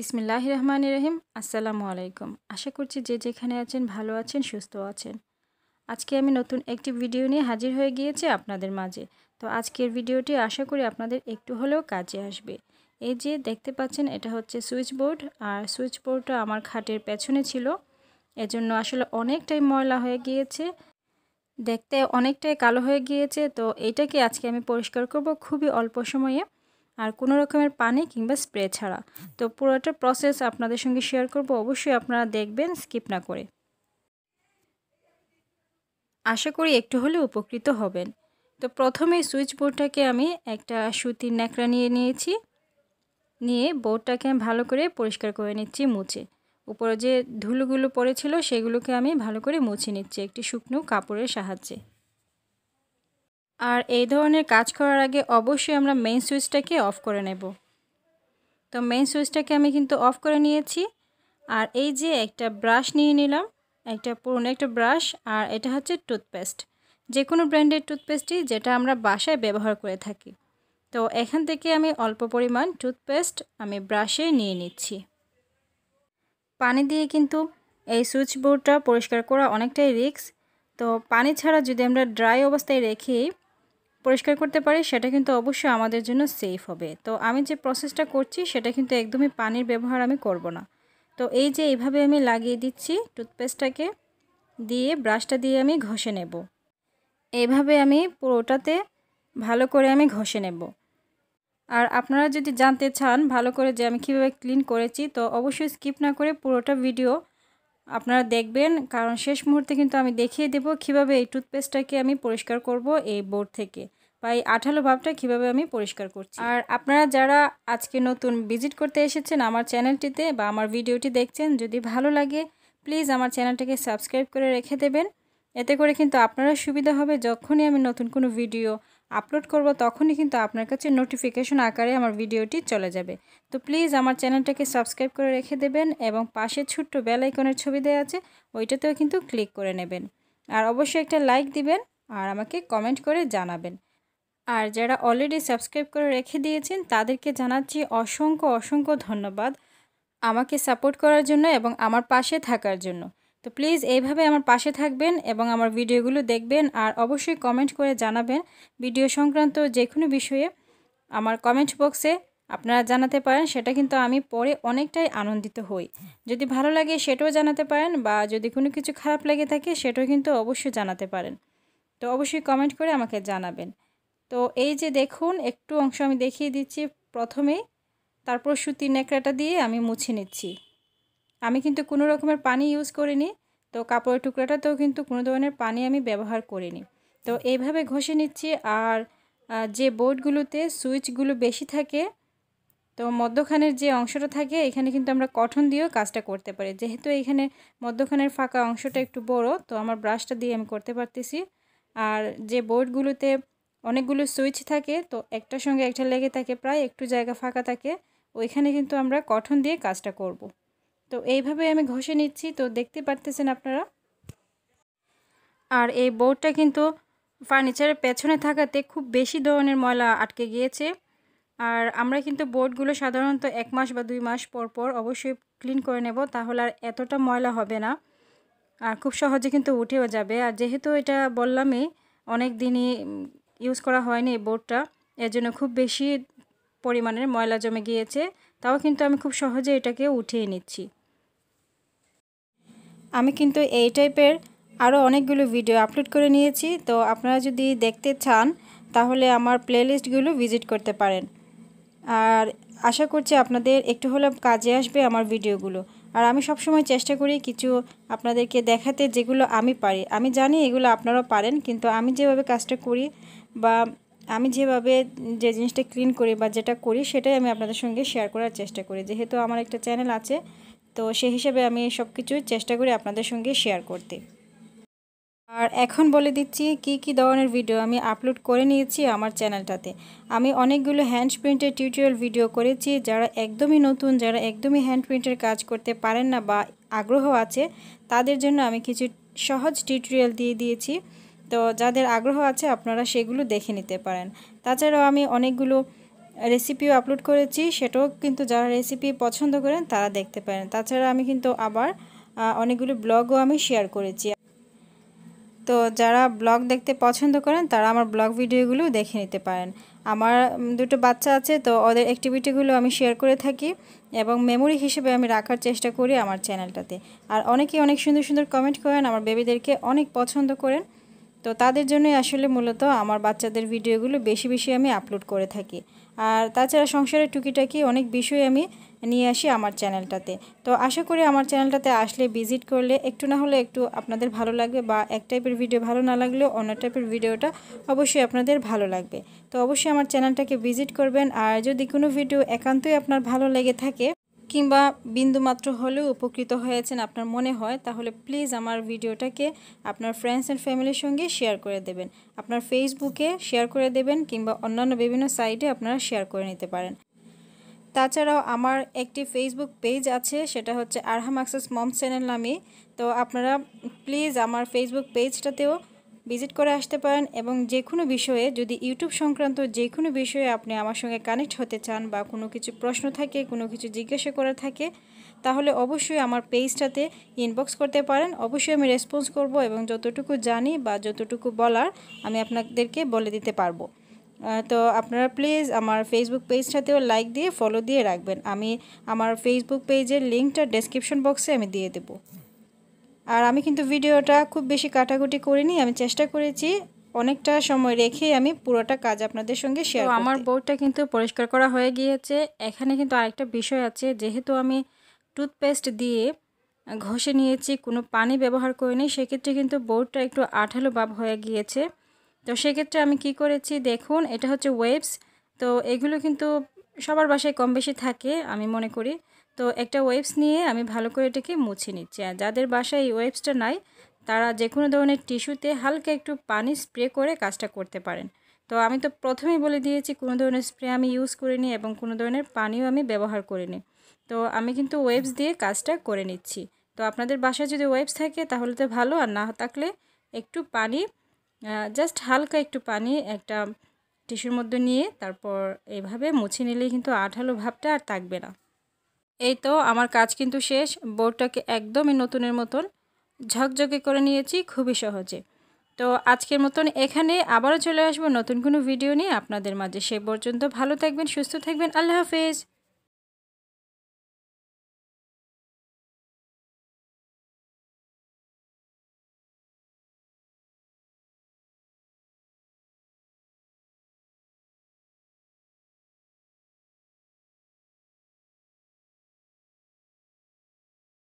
বিসমিল্লাহ রহমান রহিম আসসালামু আলাইকুম আশা করছি যে যেখানে আছেন ভালো আছেন সুস্থ আছেন আজকে আমি নতুন একটি ভিডিও নিয়ে হাজির হয়ে গিয়েছি আপনাদের মাঝে তো আজকের ভিডিওটি আশা করি আপনাদের একটু হলেও কাজে আসবে এই যে দেখতে পাচ্ছেন এটা হচ্ছে সুইচ বোর্ড আর সুইচ বোর্ডটা আমার খাটের পেছনে ছিল এজন্য আসলে অনেকটাই ময়লা হয়ে গিয়েছে দেখতে অনেকটাই কালো হয়ে গিয়েছে তো এটাকে আজকে আমি পরিষ্কার করব খুবই অল্প সময়ে আর কোনো রকমের পানি কিংবা স্প্রে ছাড়া তো পুরোটা প্রসেস আপনাদের সঙ্গে শেয়ার করব অবশ্যই আপনারা দেখবেন স্কিপ না করে আশা করি একটু হলে উপকৃত হবেন তো প্রথমে সুইচ বোর্ডটাকে আমি একটা সুতির ন্যাকড়া নিয়ে নিয়েছি নিয়ে বোর্ডটাকে আমি ভালো করে পরিষ্কার করে নিচ্ছি মুছে উপরে যে ধুলোগুলো পড়েছিল সেগুলোকে আমি ভালো করে মুছে নিচ্ছি একটি শুকনো কাপড়ের সাহায্যে আর এই ধরনের কাজ করার আগে অবশ্যই আমরা মেইন সুইচটাকে অফ করে নেব তো মেইন সুইচটাকে আমি কিন্তু অফ করে নিয়েছি আর এই যে একটা ব্রাশ নিয়ে নিলাম একটা পুরনো একটা ব্রাশ আর এটা হচ্ছে টুথপেস্ট যে কোনো ব্র্যান্ডের টুথপেস্টই যেটা আমরা বাসায় ব্যবহার করে থাকি তো এখান থেকে আমি অল্প পরিমাণ টুথপেস্ট আমি ব্রাশে নিয়ে নিচ্ছি পানি দিয়ে কিন্তু এই সুইচ বোর্ডটা পরিষ্কার করা অনেকটাই রিক্স তো পানি ছাড়া যদি আমরা ড্রাই অবস্থায় রেখে পরিষ্কার করতে পারি সেটা কিন্তু অবশ্যই আমাদের জন্য সেফ হবে তো আমি যে প্রসেসটা করছি সেটা কিন্তু একদমই পানির ব্যবহার আমি করব না তো এই যে এইভাবে আমি লাগিয়ে দিচ্ছি টুথপেস্টটাকে দিয়ে ব্রাশটা দিয়ে আমি ঘষে নেব এইভাবে আমি পুরোটাতে ভালো করে আমি ঘষে নেব আর আপনারা যদি জানতে চান ভালো করে যে আমি কীভাবে ক্লিন করেছি তো অবশ্যই স্কিপ না করে পুরোটা ভিডিও আপনারা দেখবেন কারণ শেষ মুহূর্তে কিন্তু আমি দেখিয়ে দেব কিভাবে এই টুথপেস্টটাকে আমি পরিষ্কার করব এই বোর্ড থেকে বা এই আঠালো ভাবটা কীভাবে আমি পরিষ্কার করছি আর আপনারা যারা আজকে নতুন ভিজিট করতে এসেছেন আমার চ্যানেলটিতে বা আমার ভিডিওটি দেখছেন যদি ভালো লাগে প্লিজ আমার চ্যানেলটাকে সাবস্ক্রাইব করে রেখে দেবেন এতে করে কিন্তু আপনারা সুবিধা হবে যখনই আমি নতুন কোনো ভিডিও আপলোড করব তখনই কিন্তু আপনার কাছে নোটিফিকেশন আকারে আমার ভিডিওটি চলে যাবে তো প্লিজ আমার চ্যানেলটাকে সাবস্ক্রাইব করে রেখে দেবেন এবং পাশে ছোট্ট বেল আইকনের ছবি দেওয়া আছে ওইটাতেও কিন্তু ক্লিক করে নেবেন আর অবশ্যই একটা লাইক দিবেন আর আমাকে কমেন্ট করে জানাবেন আর যারা অলরেডি সাবস্ক্রাইব করে রেখে দিয়েছেন তাদেরকে জানাচ্ছি অসংখ্য অসংখ্য ধন্যবাদ আমাকে সাপোর্ট করার জন্য এবং আমার পাশে থাকার জন্য তো প্লিজ এইভাবে আমার পাশে থাকবেন এবং আমার ভিডিওগুলো দেখবেন আর অবশ্যই কমেন্ট করে জানাবেন ভিডিও সংক্রান্ত যে কোনো বিষয়ে আমার কমেন্ট বক্সে আপনারা জানাতে পারেন সেটা কিন্তু আমি পরে অনেকটাই আনন্দিত হই যদি ভালো লাগে সেটাও জানাতে পারেন বা যদি কোনো কিছু খারাপ লাগে থাকে সেটাও কিন্তু অবশ্যই জানাতে পারেন তো অবশ্যই কমেন্ট করে আমাকে জানাবেন তো এই যে দেখুন একটু অংশ আমি দেখিয়ে দিচ্ছি প্রথমে তারপর সুতির নেকড়াটা দিয়ে আমি মুছে নিচ্ছি আমি কিন্তু কোনো রকমের পানি ইউজ করিনি তো কাপড়ের টুকরাটাতেও কিন্তু কোনো ধরনের পানি আমি ব্যবহার করিনি তো এইভাবে ঘষে নিচ্ছি আর যে বোর্ডগুলোতে সুইচগুলো বেশি থাকে তো মধ্যখানের যে অংশটা থাকে এখানে কিন্তু আমরা কঠন দিয়েও কাজটা করতে পারি যেহেতু এখানে মধ্যখানের ফাঁকা অংশটা একটু বড় তো আমার ব্রাশটা দিয়ে আমি করতে পারতেছি আর যে বোর্ডগুলোতে অনেকগুলো সুইচ থাকে তো একটার সঙ্গে একটা লেগে থাকে প্রায় একটু জায়গা ফাঁকা থাকে ওইখানে কিন্তু আমরা কঠন দিয়ে কাজটা করবো তো এইভাবে আমি ঘষে নিচ্ছি তো দেখতে পারতেছেন আপনারা আর এই বোর্ডটা কিন্তু ফার্নিচারের পেছনে থাকাতে খুব বেশি ধরনের ময়লা আটকে গিয়েছে আর আমরা কিন্তু বোর্ডগুলো সাধারণত এক মাস বা দুই মাস পর পর অবশ্যই ক্লিন করে নেব তাহলে আর এতটা ময়লা হবে না আর খুব সহজে কিন্তু উঠেও যাবে আর যেহেতু এটা বললামই অনেক দিনই ইউজ করা হয়নি এই বোর্ডটা এর জন্য খুব বেশি পরিমাণের ময়লা জমে গিয়েছে তাও কিন্তু আমি খুব সহজে এটাকে উঠিয়ে নিচ্ছি আমি কিন্তু এই টাইপের আরও অনেকগুলো ভিডিও আপলোড করে নিয়েছি তো আপনারা যদি দেখতে চান তাহলে আমার প্লেলিস্টগুলো ভিজিট করতে পারেন আর আশা করছি আপনাদের একটু হলে কাজে আসবে আমার ভিডিওগুলো আর আমি সবসময় চেষ্টা করি কিছু আপনাদেরকে দেখাতে যেগুলো আমি পারি আমি জানি এগুলো আপনারাও পারেন কিন্তু আমি যেভাবে কাজটা করি বা আমি যেভাবে যে জিনিসটা ক্লিন করি বা যেটা করি সেটাই আমি আপনাদের সঙ্গে শেয়ার করার চেষ্টা করি যেহেতু আমার একটা চ্যানেল আছে তো সে হিসেবে আমি সব কিছু চেষ্টা করি আপনাদের সঙ্গে শেয়ার করতে আর এখন বলে দিচ্ছি কি কি ধরনের ভিডিও আমি আপলোড করে নিয়েছি আমার চ্যানেলটাতে আমি অনেকগুলো হ্যান্ড প্রিন্টের টিউটোরিয়াল ভিডিও করেছি যারা একদমই নতুন যারা একদমই হ্যান্ড প্রিন্টের কাজ করতে পারেন না বা আগ্রহ আছে তাদের জন্য আমি কিছু সহজ টিউটোরিয়াল দিয়ে দিয়েছি তো যাদের আগ্রহ আছে আপনারা সেগুলো দেখে নিতে পারেন তাছাড়াও আমি অনেকগুলো রেসিপিও আপলোড করেছি সেটাও কিন্তু যারা রেসিপি পছন্দ করেন তারা দেখতে পারেন তাছাড়া আমি কিন্তু আবার অনেকগুলো ব্লগও আমি শেয়ার করেছি তো যারা ব্লগ দেখতে পছন্দ করেন তারা আমার ব্লগ ভিডিওগুলো দেখে নিতে পারেন আমার দুটো বাচ্চা আছে তো ওদের অ্যাক্টিভিটিগুলো আমি শেয়ার করে থাকি এবং মেমোরি হিসেবে আমি রাখার চেষ্টা করি আমার চ্যানেলটাতে আর অনেকে অনেক সুন্দর সুন্দর কমেন্ট করেন আমার বেবিদেরকে অনেক পছন্দ করেন তো তাদের জন্যই আসলে মূলত আমার বাচ্চাদের ভিডিওগুলো বেশি বেশি আমি আপলোড করে থাকি আর তাছাড়া সংসারের টুকিটাকি অনেক বিষয় আমি নিয়ে আসি আমার চ্যানেলটাতে তো আশা করি আমার চ্যানেলটাতে আসলে ভিজিট করলে একটু না হলে একটু আপনাদের ভালো লাগবে বা এক টাইপের ভিডিও ভালো না লাগলেও অন্য টাইপের ভিডিওটা অবশ্যই আপনাদের ভালো লাগবে তো অবশ্যই আমার চ্যানেলটাকে ভিজিট করবেন আর যদি কোনো ভিডিও একান্তই আপনার ভালো লেগে থাকে কিংবা বিন্দুমাত্র হলেও উপকৃত হয়েছেন আপনার মনে হয় তাহলে প্লিজ আমার ভিডিওটাকে আপনার ফ্রেন্ডস অ্যান্ড ফ্যামিলির সঙ্গে শেয়ার করে দেবেন আপনার ফেসবুকে শেয়ার করে দেবেন কিংবা অন্যান্য বিভিন্ন সাইটে আপনারা শেয়ার করে নিতে পারেন তাছাড়াও আমার একটি ফেসবুক পেজ আছে সেটা হচ্ছে আরহাম অ্যাক্সেস মম চ্যানেল নামে তো আপনারা প্লিজ আমার ফেসবুক পেজটাতেও ভিজিট করে আসতে পারেন এবং যে কোনো বিষয়ে যদি ইউটিউব সংক্রান্ত যে কোনো বিষয়ে আপনি আমার সঙ্গে কানেক্ট হতে চান বা কোনো কিছু প্রশ্ন থাকে কোনো কিছু জিজ্ঞাসা করা থাকে তাহলে অবশ্যই আমার পেজটাতে ইনবক্স করতে পারেন অবশ্যই আমি রেসপন্স করব এবং যতটুকু জানি বা যতটুকু বলার আমি আপনাদেরকে বলে দিতে পারবো তো আপনারা প্লিজ আমার ফেসবুক পেজটাতেও লাইক দিয়ে ফলো দিয়ে রাখবেন আমি আমার ফেসবুক পেজের লিঙ্কটা ডেসক্রিপশন বক্সে আমি দিয়ে দেবো আর আমি কিন্তু ভিডিওটা খুব বেশি কাটাকুটি করিনি আমি চেষ্টা করেছি অনেকটা সময় রেখে আমি পুরোটা কাজ আপনাদের সঙ্গে শেয়ার আমার বোর্ডটা কিন্তু পরিষ্কার করা হয়ে গিয়েছে এখানে কিন্তু আরেকটা বিষয় আছে যেহেতু আমি টুথপেস্ট দিয়ে ঘষে নিয়েছি কোনো পানি ব্যবহার করিনি সেক্ষেত্রে কিন্তু বোর্ডটা একটু আঠালো ভাব হয়ে গিয়েছে তো সেক্ষেত্রে আমি কি করেছি দেখুন এটা হচ্ছে ওয়েবস তো এগুলো কিন্তু সবার বাসায় কম বেশি থাকে আমি মনে করি তো একটা ওয়েবস নিয়ে আমি ভালো করে এটাকে মুছে নিচ্ছি আর যাদের বাসায় এই ওয়েবসটা নাই তারা যে কোনো ধরনের টিস্যুতে হালকা একটু পানি স্প্রে করে কাজটা করতে পারেন তো আমি তো প্রথমেই বলে দিয়েছি কোনো ধরনের স্প্রে আমি ইউজ করিনি এবং কোনো ধরনের পানিও আমি ব্যবহার করিনি তো আমি কিন্তু ওয়েবস দিয়ে কাজটা করে নিচ্ছি তো আপনাদের বাসায় যদি ওয়েবস থাকে তাহলে তো ভালো আর না থাকলে একটু পানি জাস্ট হালকা একটু পানি একটা টিস্যুর মধ্যে নিয়ে তারপর এভাবে মুছে নিলেই কিন্তু আঠালো ভাবটা আর থাকবে না এই তো আমার কাজ কিন্তু শেষ বোর্ডটাকে একদমই নতুনের মতন ঝকঝকে করে নিয়েছি খুবই সহজে তো আজকের মতন এখানে আবারও চলে আসবো নতুন কোনো ভিডিও নিয়ে আপনাদের মাঝে সে পর্যন্ত ভালো থাকবেন সুস্থ থাকবেন আল্লাহ হাফেজ